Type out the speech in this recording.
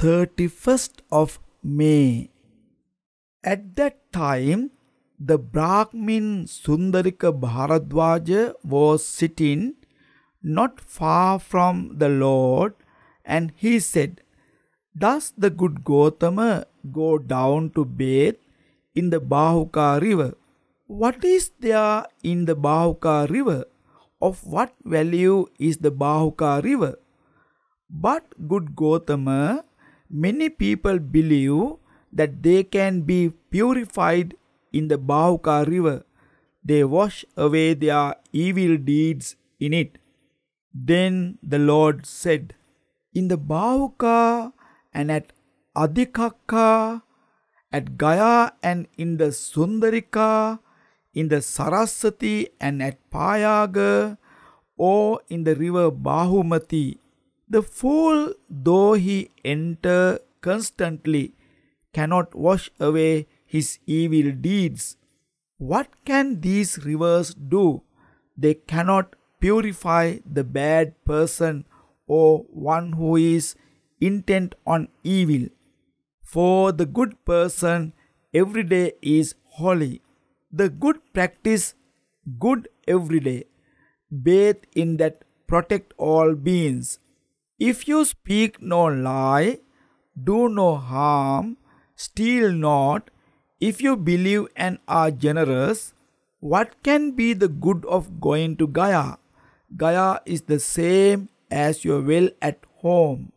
31st of May. At that time, the Brahmin Sundarika Bharadwaja was sitting not far from the Lord, and he said, Does the good Gautama go down to bathe in the Bahuka river? What is there in the Bahuka river? Of what value is the Bahuka river? But good Gautama. Many people believe that they can be purified in the Bhavka river. They wash away their evil deeds in it. Then the Lord said, In the Bhavka and at Adhikaka, at Gaya and in the Sundarika, in the Sarasati and at Payaga, or in the river Bahumati the fool, though he enter constantly, cannot wash away his evil deeds. What can these rivers do? They cannot purify the bad person or one who is intent on evil. For the good person, every day is holy. The good practice good every day. Bathe in that, protect all beings. If you speak no lie, do no harm, steal not, if you believe and are generous, what can be the good of going to Gaia? Gaia is the same as your will at home.